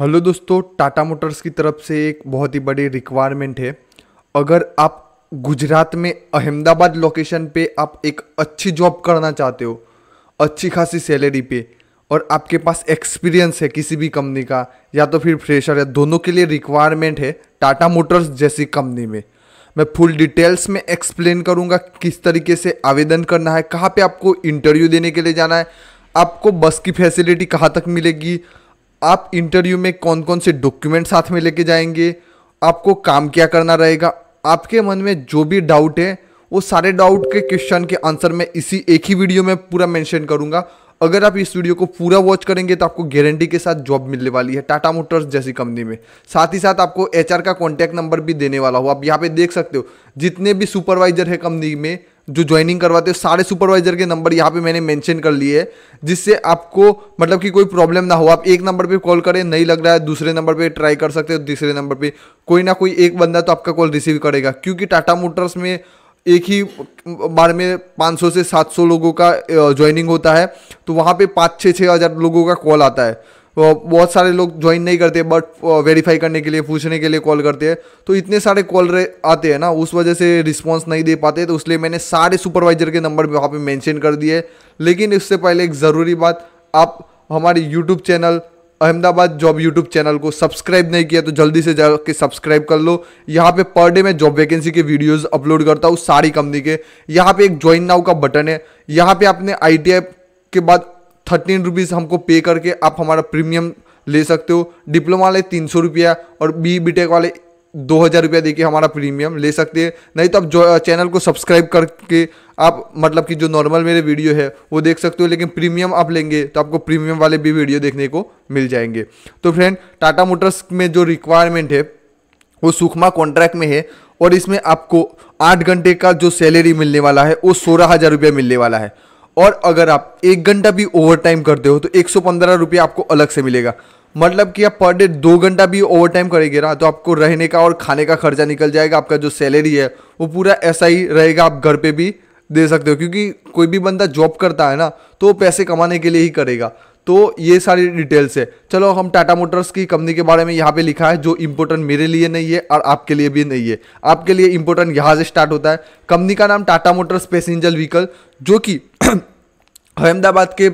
hello दोस्तों Tata Motors की तरफ से एक बहुत ही बड़ी रिक्वायरमेंट है अगर आप गुजरात में अहमदाबाद लोकेशन पे आप एक अच्छी जॉब करना चाहते हो अच्छी खासी सैलरी पे और आपके पास एक्सपीरियंस है किसी भी कंपनी का या तो फिर फ्रेशर है दोनों के लिए रिक्वायरमेंट है टाटा मोटर्स जैसी कंपनी में मैं फुल डिटेल्स में एक्सप्लेन करूँगा किस तरीके से आवेदन करना है कहाँ पर आपको इंटरव्यू देने के लिए जाना है आपको बस की फैसिलिटी कहाँ तक मिलेगी आप इंटरव्यू में कौन कौन से डॉक्यूमेंट साथ में लेके जाएंगे आपको काम क्या करना रहेगा आपके मन में जो भी डाउट है वो सारे डाउट के क्वेश्चन के आंसर मैं इसी एक ही वीडियो में पूरा मेंशन करूंगा अगर आप इस वीडियो को पूरा वॉच करेंगे तो आपको गारंटी के साथ जॉब मिलने वाली है टाटा मोटर्स जैसी कंपनी में साथ ही साथ आपको एचआर का कॉन्टैक्ट नंबर भी देने वाला हो आप यहाँ पे देख सकते हो जितने भी सुपरवाइजर है कंपनी में जो ज्वाइनिंग करवाते हो सारे सुपरवाइजर के नंबर यहाँ पे मैंने मेंशन कर लिए है जिससे आपको मतलब कि कोई प्रॉब्लम ना हो आप एक नंबर पे कॉल करें नहीं लग रहा है दूसरे नंबर पे ट्राई कर सकते हो तीसरे नंबर पे कोई ना कोई एक बंदा तो आपका कॉल रिसीव करेगा क्योंकि टाटा मोटर्स में एक ही बार में 500 से 700 लोगों का ज्वाइनिंग होता है तो वहाँ पे पाँच छः छः हज़ार लोगों का कॉल आता है बहुत सारे लोग ज्वाइन नहीं करते बट वेरीफाई करने के लिए पूछने के लिए कॉल करते हैं तो इतने सारे कॉल आते हैं ना उस वजह से रिस्पॉन्स नहीं दे पाते तो इसलिए मैंने सारे सुपरवाइजर के नंबर वहाँ पर मैंशन कर दिए लेकिन इससे पहले एक ज़रूरी बात आप हमारे YouTube channel Ahmedabad job YouTube channel को सब्सक्राइब नहीं किया तो जल्दी से जाके सब्सक्राइब कर लो यहाँ पे पर डे मैं जॉब वैकेंसी के वीडियोस अपलोड करता हूँ सारी कंपनी के यहाँ पे एक ज्वाइन नाउ का बटन है यहाँ पे आपने आई के बाद थर्टीन रुपीज़ हमको पे करके आप हमारा प्रीमियम ले सकते हो डिप्लोमा वाले तीन सौ रुपया और बी बी टेक वाले दो हज़ार रुपया देके हमारा प्रीमियम ले सकते हैं नहीं तो आप जो चैनल को सब्सक्राइब करके आप मतलब कि जो नॉर्मल मेरे वीडियो है वो देख सकते हो लेकिन प्रीमियम आप लेंगे तो आपको प्रीमियम वाले भी वीडियो देखने को मिल जाएंगे तो फ्रेंड टाटा मोटर्स में जो रिक्वायरमेंट है वो सुखमा कॉन्ट्रैक्ट में है और इसमें आपको आठ घंटे का जो सैलरी मिलने वाला है वो सोलह हज़ार रुपया मिलने वाला है और अगर आप एक घंटा भी ओवर टाइम करते हो तो एक सौ पंद्रह रुपये आपको अलग से मिलेगा मतलब कि आप पर डे दो घंटा भी ओवर टाइम करेंगे ना तो आपको रहने का और खाने का खर्चा निकल जाएगा आपका जो सैलरी है वो पूरा ऐसा ही रहेगा आप घर पे भी दे सकते हो क्योंकि कोई भी बंदा जॉब करता है ना तो वो पैसे कमाने के लिए ही करेगा तो ये सारी डिटेल्स है चलो हम टाटा मोटर्स की कंपनी के बारे में यहाँ पे लिखा है जो इम्पोर्टेंट मेरे लिए नहीं है और आपके लिए भी नहीं है आपके लिए इम्पोर्टेंट यहाँ से स्टार्ट होता है कंपनी का नाम टाटा मोटर्स पैसेंजर व्हीकल जो कि अहमदाबाद के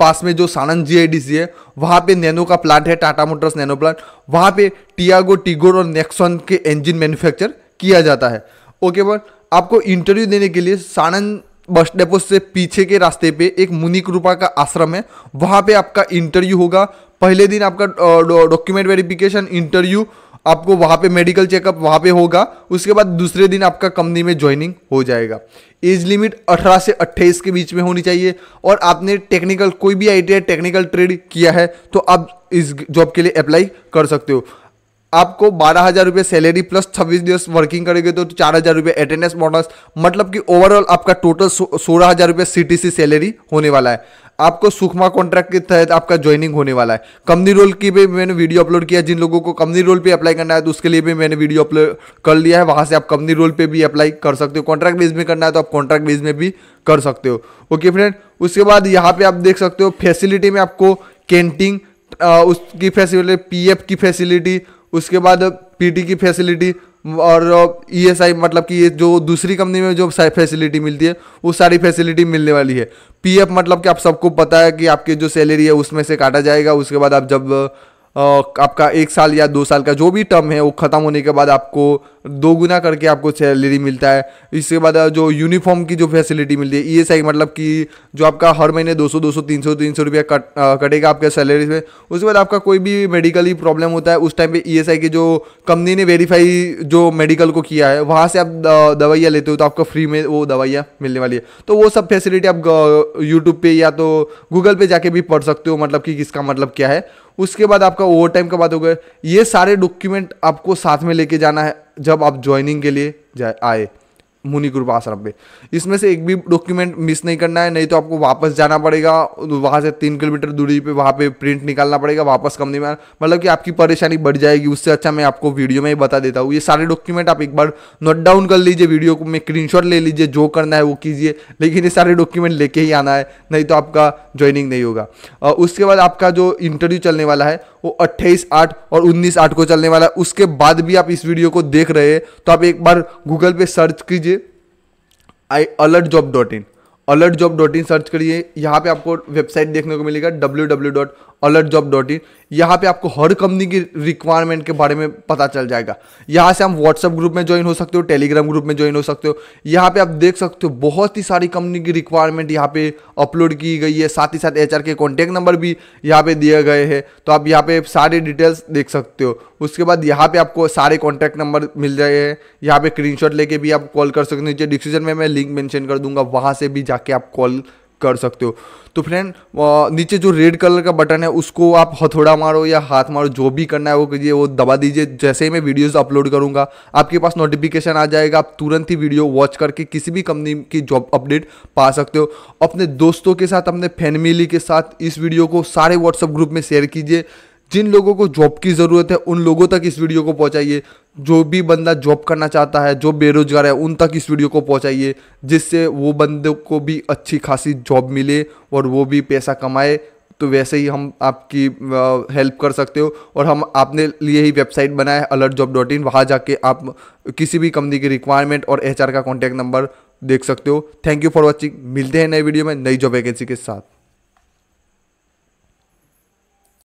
पास में जो सानंद जीआईडीसी है वहाँ पे नैनो का प्लांट है टाटा मोटर्स नैनो प्लांट वहाँ पे टियागो टिगोर और नेक्सॉन के इंजन मैन्युफैक्चर किया जाता है ओके बट आपको इंटरव्यू देने के लिए सानंद बस डेपो से पीछे के रास्ते पे एक मुनि कृपा का आश्रम है वहाँ पे आपका इंटरव्यू होगा पहले दिन आपका डॉक्यूमेंट वेरिफिकेशन इंटरव्यू आपको वहाँ पे मेडिकल चेकअप वहाँ पे होगा उसके बाद दूसरे दिन आपका कंपनी में ज्वाइनिंग हो जाएगा एज लिमिट 18 से 28 के बीच में होनी चाहिए और आपने टेक्निकल कोई भी आई टेक्निकल ट्रेड किया है तो आप इस जॉब के लिए अप्लाई कर सकते हो आपको बारह हज़ार रुपये सैलरी प्लस छब्बीस दिवस वर्किंग करेंगे तो चार हज़ार रुपये अटेंडेंस बोनस मतलब कि ओवरऑल आपका टोटल सोलह हज़ार रुपये सी सैलरी होने वाला है आपको सुखमा कॉन्ट्रैक्ट के तहत आपका ज्वाइनिंग होने वाला है कंपनी रोल की भी मैंने वीडियो अपलोड किया जिन लोगों को कंपनी रोल पे अप्लाई करना है तो उसके लिए भी मैंने वीडियो अपलोड कर लिया है वहाँ से आप कंपनी रोल पे भी अप्लाई कर सकते हो कॉन्ट्रैक्ट बेस में करना है तो आप कॉन्ट्रैक्ट बेस में भी कर सकते हो ओके फ्रेंड उसके बाद यहाँ पे आप देख सकते हो फैसिलिटी में आपको कैंटीन उसकी फैसिलिटी पी की फैसिलिटी उसके बाद पीटी की फैसिलिटी और ईएसआई e मतलब कि ये जो दूसरी कंपनी में जो फैसिलिटी मिलती है वो सारी फैसिलिटी मिलने वाली है पीएफ मतलब कि आप सबको पता है कि आपकी जो सैलरी है उसमें से काटा जाएगा उसके बाद आप जब आपका एक साल या दो साल का जो भी टर्म है वो ख़त्म होने के बाद आपको दो गुना करके आपको सैलरी मिलता है इसके बाद जो यूनिफॉर्म की जो फैसिलिटी मिलती है ई e मतलब कि जो आपका हर महीने 200 200 300 300 रुपया कट कटेगा आपके सैलरी में उसके बाद आपका कोई भी मेडिकली प्रॉब्लम होता है उस टाइम पे ई e की जो कंपनी ने वेरीफाई जो मेडिकल को किया है वहाँ से आप दवाइयाँ लेते हो तो आपको फ्री में वो दवाइयाँ मिलने वाली है तो वो सब फैसिलिटी आप यूट्यूब पर या तो गूगल पर जाके भी पढ़ सकते हो मतलब कि किसका मतलब क्या है उसके बाद आपका ओवर टाइम का बात हो गया ये सारे डॉक्यूमेंट आपको साथ में लेके जाना है जब आप ज्वाइनिंग के लिए जाए आए मुनि कृपा आश्रम पे इसमें से एक भी डॉक्यूमेंट मिस नहीं करना है नहीं तो आपको वापस जाना पड़ेगा वहाँ से तीन किलोमीटर दूरी पे वहाँ पे प्रिंट निकालना पड़ेगा वापस कम नहीं में मतलब कि आपकी परेशानी बढ़ जाएगी उससे अच्छा मैं आपको वीडियो में ही बता देता हूँ ये सारे डॉक्यूमेंट आप एक बार नोट डाउन कर लीजिए वीडियो को में स्क्रीन ले लीजिए जो करना है वो कीजिए लेकिन ये सारे डॉक्यूमेंट लेके ही आना है नहीं तो आपका ज्वाइनिंग नहीं होगा उसके बाद आपका जो इंटरव्यू चलने वाला है वो अट्ठाईस आठ और उन्नीस आठ को चलने वाला है उसके बाद भी आप इस वीडियो को देख रहे हैं तो आप एक बार गूगल पे सर्च कीजिए I alert job dot in alert job dot in search करिए यहाँ पे आपको वेबसाइट देखने को मिलेगा W W dot alert job dot in यहाँ पर आपको हर कंपनी की रिक्वायरमेंट के बारे में पता चल जाएगा यहाँ से हम व्हाट्सअप ग्रुप में ज्वाइन हो सकते हो टेलीग्राम ग्रुप में ज्वाइन हो सकते हो यहाँ पर आप देख सकते हो बहुत ही सारी कंपनी की रिक्वायरमेंट यहाँ पे अपलोड की गई है साथ ही साथ एच के कॉन्टैक्ट नंबर भी यहाँ पे दिए गए हैं तो आप यहाँ पे सारे डिटेल्स देख सकते हो उसके बाद यहाँ पे आपको सारे कॉन्टैक्ट नंबर मिल रहे हैं यहाँ पे स्क्रीन लेके भी आप कॉल कर सकते हो नीचे डिस्क्रिप्शन में मैं लिंक मैंशन कर दूंगा वहाँ से भी जाके आप कॉल कर सकते हो तो फ्रेंड नीचे जो रेड कलर का बटन है उसको आप हथौड़ा मारो या हाथ मारो जो भी करना है वो कीजिए वो दबा दीजिए जैसे ही मैं वीडियोस अपलोड करूंगा आपके पास नोटिफिकेशन आ जाएगा आप तुरंत ही वीडियो वॉच करके किसी भी कंपनी की जॉब अपडेट पा सकते हो अपने दोस्तों के साथ अपने फैमिली के साथ इस वीडियो को सारे व्हाट्सअप ग्रुप में शेयर कीजिए जिन लोगों को जॉब की ज़रूरत है उन लोगों तक इस वीडियो को पहुंचाइए जो भी बंदा जॉब करना चाहता है जो बेरोजगार है उन तक इस वीडियो को पहुंचाइए जिससे वो बंदे को भी अच्छी खासी जॉब मिले और वो भी पैसा कमाए तो वैसे ही हम आपकी हेल्प कर सकते हो और हम आपने लिए ही वेबसाइट बनाया है अलर्ट जॉब डॉट इन वहाँ जाके आप किसी भी कंपनी की रिक्वायरमेंट और एच का कॉन्टैक्ट नंबर देख सकते हो थैंक यू फॉर वॉचिंग मिलते हैं नए वीडियो में नई जॉब वैकेंसी के साथ